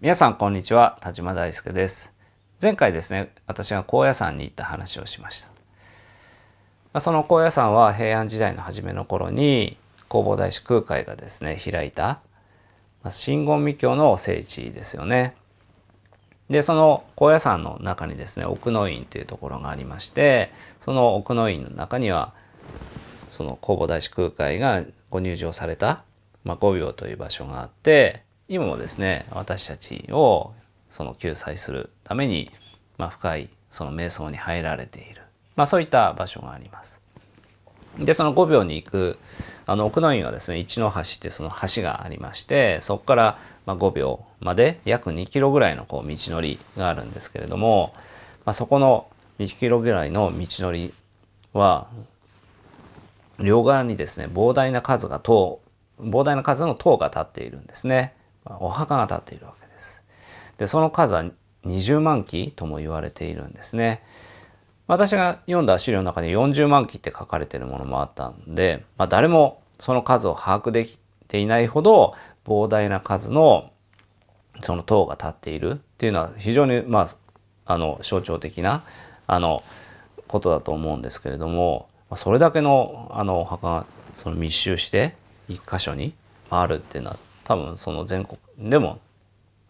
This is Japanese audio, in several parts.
皆さんこんにちは田島大輔です前回ですね私が高野山に行った話をしましたその高野山は平安時代の初めの頃に弘法大師空海がですね開いた真言密教の聖地ですよねでその高野山の中にですね奥の院というところがありましてその奥の院の中にはその弘法大師空海がご入場された、まあ、五病という場所があって今もですね私たちをその救済するために、まあ、深いその瞑想に入られている、まあ、そういった場所があります。でその5秒に行くあの奥の院はですね一の橋ってその橋がありましてそこからま5秒まで約2キロぐらいのこう道のりがあるんですけれども、まあ、そこの2キロぐらいの道のりは両側にですね膨大な数が塔膨大な数の塔が立っているんですね。お墓が建っているわけです。でその数は20万基とも言われているんですね。私が読んだ資料の中に40万基って書かれているものもあったんで、まあ、誰もその数を把握できていないほど膨大な数のその塔が建っているっていうのは非常にまああの象徴的なあのことだと思うんですけれどもそれだけのあのお墓がその密集して一箇所にあるっていうのは多分その全国でも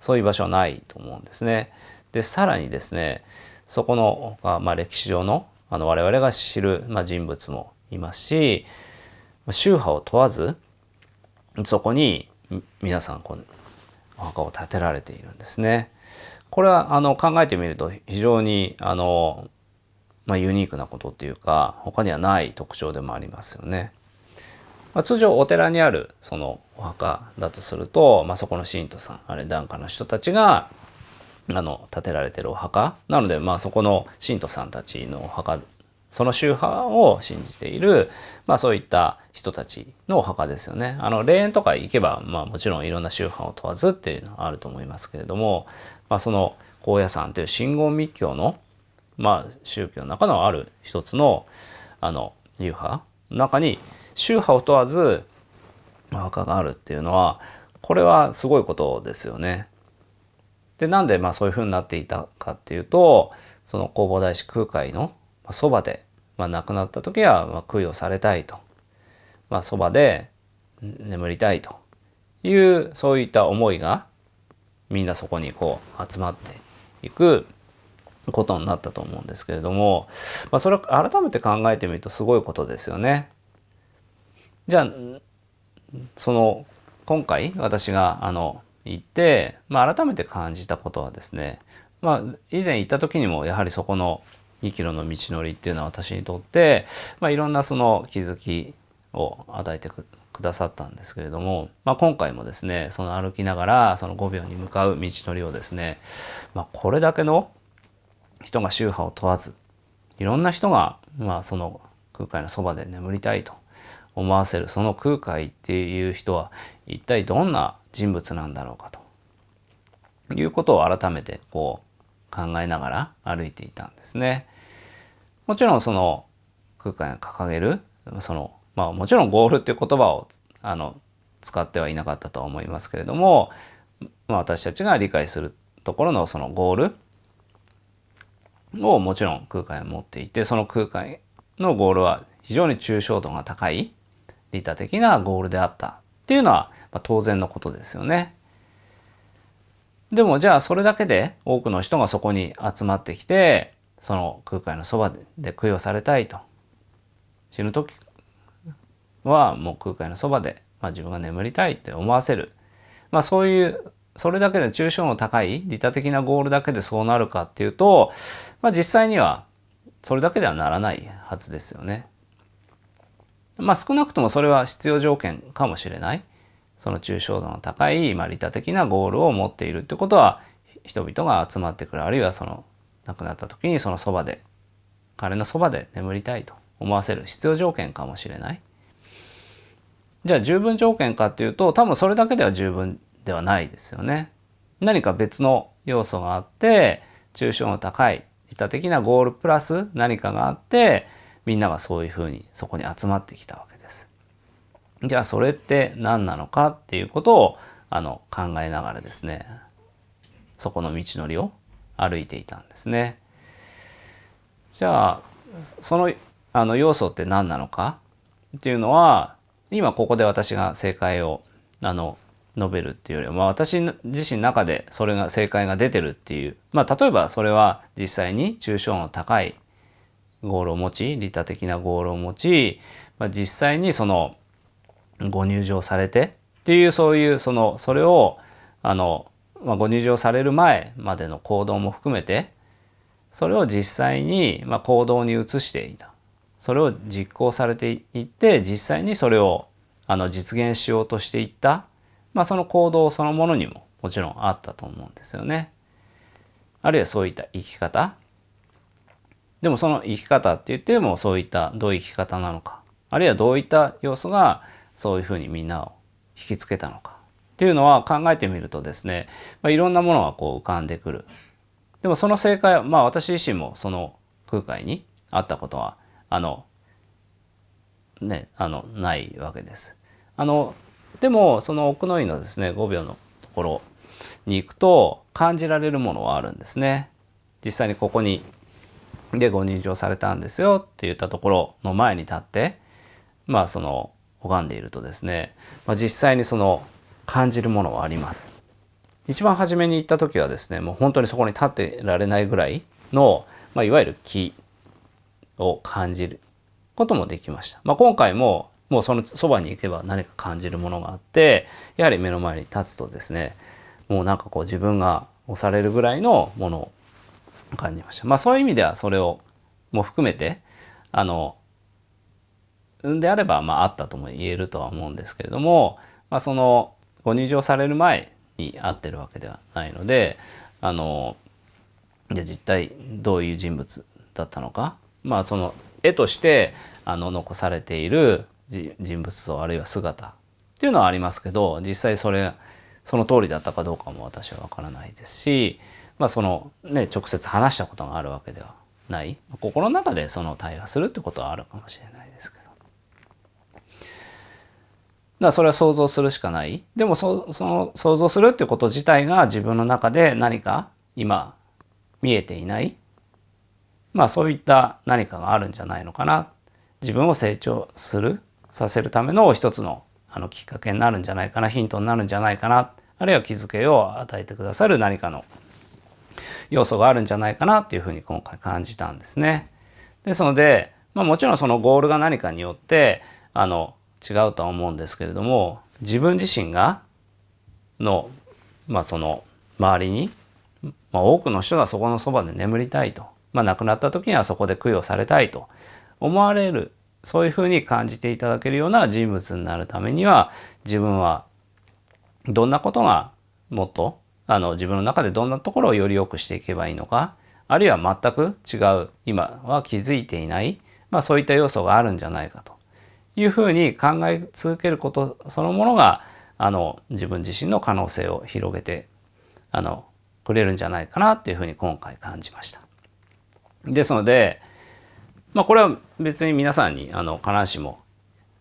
そういう場所はないと思うんですね。でさらにですねそこの、まあ、歴史上のあの我々が知る、まあ、人物もいますし宗派を問わずそこに皆さんこうお墓を建てられているんですね。これはあの考えてみると非常にあの、まあ、ユニークなことっていうか他にはない特徴でもありますよね。まあ、通常お寺にあるそのお墓だとすると、まあ、そこの信徒さんあれ檀家の人たちがあの建てられてるお墓なので、まあ、そこの信徒さんたちのお墓その宗派を信じている、まあ、そういった人たちのお墓ですよね。あの霊園とか行けば、まあ、もちろんいろんな宗派を問わずっていうのはあると思いますけれども、まあ、その高野山という真言密教の、まあ、宗教の中のある一つのあの流派の中に宗派を問わずお墓があるっていうのはこれはすごいことですよね。でなんでまあそういうふうになっていたかっていうとその弘法大師空海のそばで、まあ、亡くなった時はまあ供養されたいとまあ、そばで眠りたいというそういった思いがみんなそこにこう集まっていくことになったと思うんですけれども、まあ、それ改めて考えてみるとすごいことですよね。じゃあその今回私があの行って、まあ、改めて感じたことはですね、まあ、以前行った時にもやはりそこの2キロの道のりっていうのは私にとって、まあ、いろんなその気づきを与えてくださったんですけれども、まあ、今回もですねその歩きながらその5秒に向かう道のりをですね、まあ、これだけの人が宗派を問わずいろんな人がまあその空海のそばで眠りたいと思わせるその空海っていう人は一体どんな人物なんだろうかということを改めてこう考えながら歩いていたんですね。もちろんその空海が掲げるそのまあもちろんゴールっていう言葉をあの使ってはいなかったとは思いますけれども、まあ、私たちが理解するところのそのゴールをもちろん空海は持っていてその空海のゴールは非常に抽象度が高い利他的なゴールであったっていうのは当然のことですよね。でもじゃあそれだけで多くの人がそこに集まってきてその空海のそばで供養されたいと死ぬ時はもう空海のそばで、まあ、自分が眠りたいって思わせる、まあ、そういうそれだけで抽象の高い利他的なゴールだけでそうなるかっていうと、まあ、実際にはそれだけではならないはずですよね。まあ、少なくともそれは必要条件かもしれない。その抽象度の高い、まあ、利他的なゴールを持っているってことは、人々が集まってくる、あるいはその、亡くなった時にそのそばで、彼のそばで眠りたいと思わせる必要条件かもしれない。じゃあ十分条件かっていうと、多分それだけでは十分ではないですよね。何か別の要素があって、抽象の高い、利他的なゴールプラス何かがあって、みんながそういうふうにそこに集まってきたわけです。じゃあそれって何なのかっていうことをあの考えながらですねそこの道のりを歩いていたんですね。じゃあそのあの要素って何なのかっていうのは今ここで私が正解をあの述べるっていうよりも、まあ、私自身の中でそれが正解が出てるっていうまあ例えばそれは実際に抽象の高いゴールを持ち利他的なゴールを持ち、まあ、実際にそのご入場されてっていうそういうそのそれをあの、まあ、ご入場される前までの行動も含めてそれを実際に、まあ、行動に移していたそれを実行されていって実際にそれをあの実現しようとしていった、まあ、その行動そのものにももちろんあったと思うんですよね。あるいはそういった生き方でもその生き方って言ってもそういったどういう生き方なのかあるいはどういった要素がそういうふうにみんなを引きつけたのかっていうのは考えてみるとですね、まあ、いろんなものがこう浮かんでくる。でもその正解は、まあ私自身もその空海にあったことは、あの、ね、あの、ないわけです。あの、でもその奥の院のですね、5秒のところに行くと感じられるものはあるんですね。実際にここにでご入場されたんですよって言ったところの前に立ってまあその拝んでいるとですね、まあ、実際にその感じるものはあります。一番初めに行った時はですねもう本当にそこに立ってられないぐらいの、まあ、いわゆる気を感じることもできました。まあ、今回ももうそのそばに行けば何か感じるものがあってやはり目の前に立つとですねもうなんかこう自分が押されるぐらいのもの感じました。まあそういう意味ではそれをも含めて、あの、であれば、まああったとも言えるとは思うんですけれども、まあその、ご入場される前に会ってるわけではないので、あの、じゃ実態どういう人物だったのか、まあその絵としてあの残されている人物像あるいは姿っていうのはありますけど実際それその通りだったかどうかも私は分からないですしまあそのね直接話したことがあるわけではない心の中でその対話するってことはあるかもしれないですけどだそれは想像するしかないでもそその想像するってこと自体が自分の中で何か今見えていないまあそういった何かがあるんじゃないのかな自分を成長するさせるための一つのあのきっかけになるんじゃないかなヒントになるんじゃないかなあるいは気づけを与えてくださる何かの要素があるんじゃないかなっていうふうに今回感じたんですね。ですので、まあ、もちろんそのゴールが何かによってあの違うとは思うんですけれども自分自身がの,、まあ、その周りに、まあ、多くの人がそこのそばで眠りたいと、まあ、亡くなった時にはそこで供養されたいと思われるそういうふうに感じていただけるような人物になるためには自分はどんなことがもっとあの自分の中でどんなところをより良くしていけばいいのかあるいは全く違う今は気づいていない、まあ、そういった要素があるんじゃないかというふうに考え続けることそのものがあの自分自身の可能性を広げてあのくれるんじゃないかなっていうふうに今回感じました。ですので、まあ、これは別に皆さんにあの必ずしも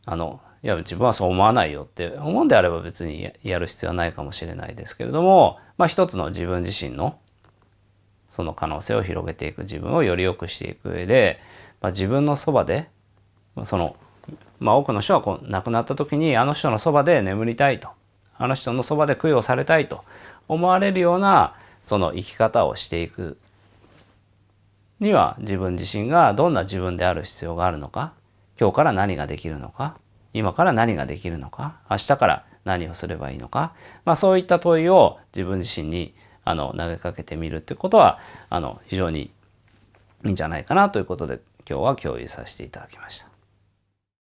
あのいや自分はそう思わないよって思うんであれば別にやる必要はないかもしれないですけれども、まあ、一つの自分自身のその可能性を広げていく自分をより良くしていく上で、まあ、自分のそばでその、まあ、多くの人はこう亡くなった時にあの人のそばで眠りたいとあの人のそばで供養されたいと思われるようなその生き方をしていくには自分自身がどんな自分である必要があるのか今日から何ができるのか今から何ができるのか明日から何をすればいいのか、まあ、そういった問いを自分自身にあの投げかけてみるということはあの非常にいいんじゃないかなということで今日は共有させていただきました。